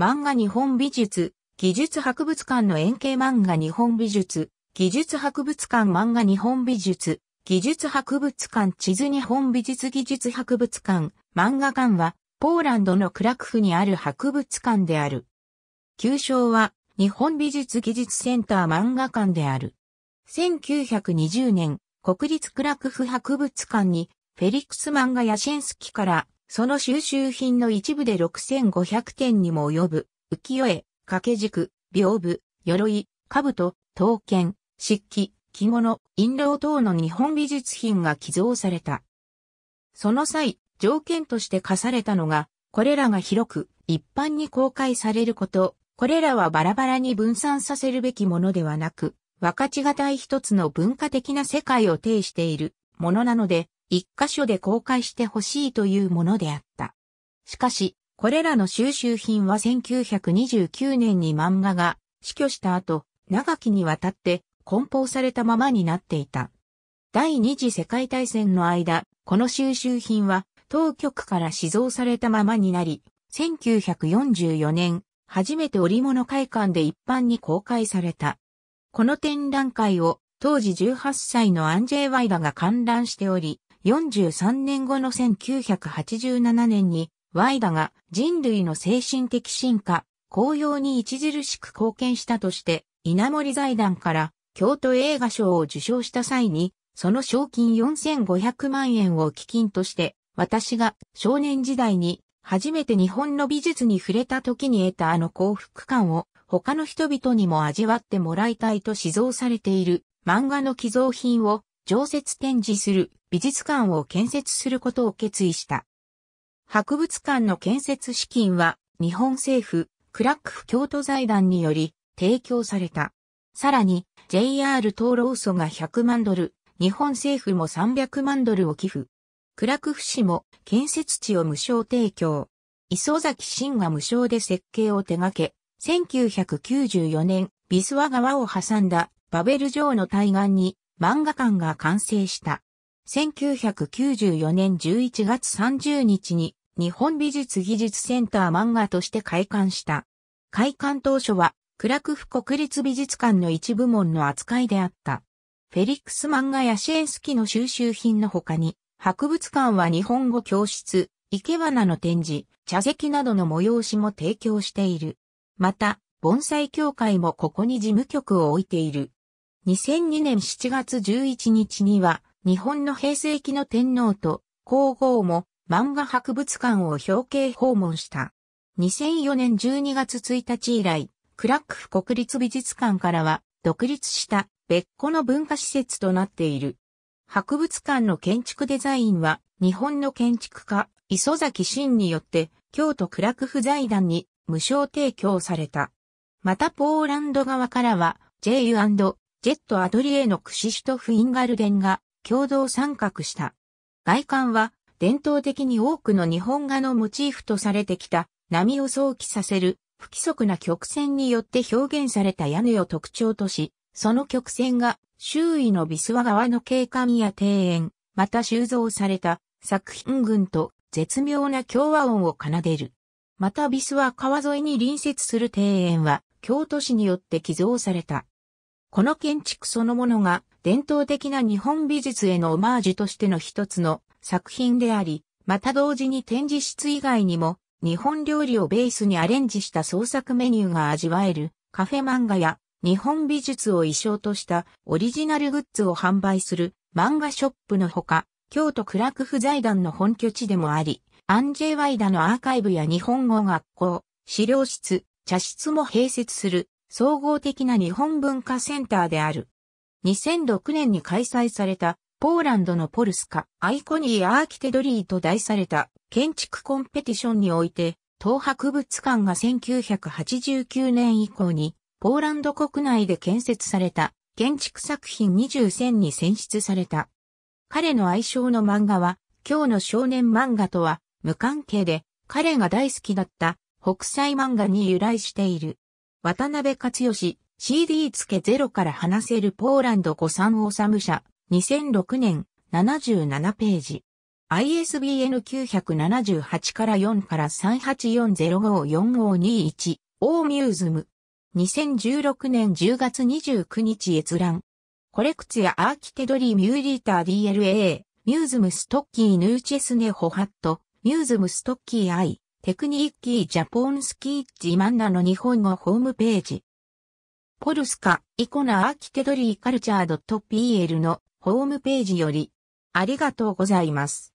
漫画日本美術、技術博物館の円形漫画日本美術、技術博物館漫画日本美術、技術博物館地図日本美術技術博物館、漫画館は、ポーランドのクラクフにある博物館である。旧称は、日本美術技術センター漫画館である。1920年、国立クラクフ博物館に、フェリックス・漫画やシェンスキからその収集品の一部で6500点にも及ぶ、浮世絵、掛け軸、屏風、鎧、兜、刀剣、漆器、着物、印籠等の日本美術品が寄贈された。その際、条件として課されたのが、これらが広く一般に公開されること、これらはバラバラに分散させるべきものではなく、分かちがたい一つの文化的な世界を呈しているものなので、一箇所で公開してほしいというものであった。しかし、これらの収集品は1929年に漫画が死去した後、長きにわたって梱包されたままになっていた。第二次世界大戦の間、この収集品は当局から死蔵されたままになり、1944年、初めて織物会館で一般に公開された。この展覧会を当時18歳のアンジェイ・ワイダが観覧しており、43年後の1987年に、ワイダが人類の精神的進化、紅葉に著しく貢献したとして、稲森財団から京都映画賞を受賞した際に、その賞金4500万円を基金として、私が少年時代に初めて日本の美術に触れた時に得たあの幸福感を他の人々にも味わってもらいたいと指導されている漫画の寄贈品を常設展示する美術館を建設することを決意した。博物館の建設資金は日本政府クラックフ京都財団により提供された。さらに JR 東労ソが100万ドル、日本政府も300万ドルを寄付。クラクフ市も建設地を無償提供。磯崎慎が無償で設計を手掛け、1994年、ビスワ川を挟んだバベル城の対岸に漫画館が完成した。1994年11月30日に日本美術技術センター漫画として開館した。開館当初は、クラクフ国立美術館の一部門の扱いであった。フェリックス漫画やシェンスキの収集品の他に、博物館は日本語教室、生け花の展示、茶席などの催しも提供している。また、盆栽協会もここに事務局を置いている。2002年7月11日には、日本の平成期の天皇と皇后も漫画博物館を表敬訪問した。2004年12月1日以来、クラックフ国立美術館からは独立した別個の文化施設となっている。博物館の建築デザインは日本の建築家磯崎真によって京都クラックフ財団に無償提供された。またポーランド側からは JU& ジェットアドリエのクシシュトフ・インガルデンが共同参画した。外観は伝統的に多くの日本画のモチーフとされてきた波を想起させる不規則な曲線によって表現された屋根を特徴とし、その曲線が周囲のビスワ川の景観や庭園、また収蔵された作品群と絶妙な共和音を奏でる。またビスワ川沿いに隣接する庭園は京都市によって寄贈された。この建築そのものが伝統的な日本美術へのオマージュとしての一つの作品であり、また同時に展示室以外にも日本料理をベースにアレンジした創作メニューが味わえるカフェ漫画や日本美術を衣装としたオリジナルグッズを販売する漫画ショップのほか、京都クラクフ財団の本拠地でもあり、アンジェワイダのアーカイブや日本語学校、資料室、茶室も併設する総合的な日本文化センターである。2006年に開催されたポーランドのポルスカ、アイコニーアーキテドリーと題された建築コンペティションにおいて、東博物館が1989年以降に、ポーランド国内で建設された建築作品20選に選出された。彼の愛称の漫画は、今日の少年漫画とは無関係で、彼が大好きだった北斎漫画に由来している。渡辺勝義、CD 付けゼロから話せるポーランド古産サム社、2006年、77ページ。ISBN 978から4から3 8 4 0 5 4 5 2 1オーミューズム。2016年10月29日閲覧。コレクツやアーキテドリーミューリーター DLA、ミューズムストッキーヌーチェスネホハット、ミューズムストッキーアイ、テクニッキージャポンスキーッジマンナの日本語ホームページ。ポルスカ、イコナアーキテドリーカルチャー .pl のホームページより、ありがとうございます。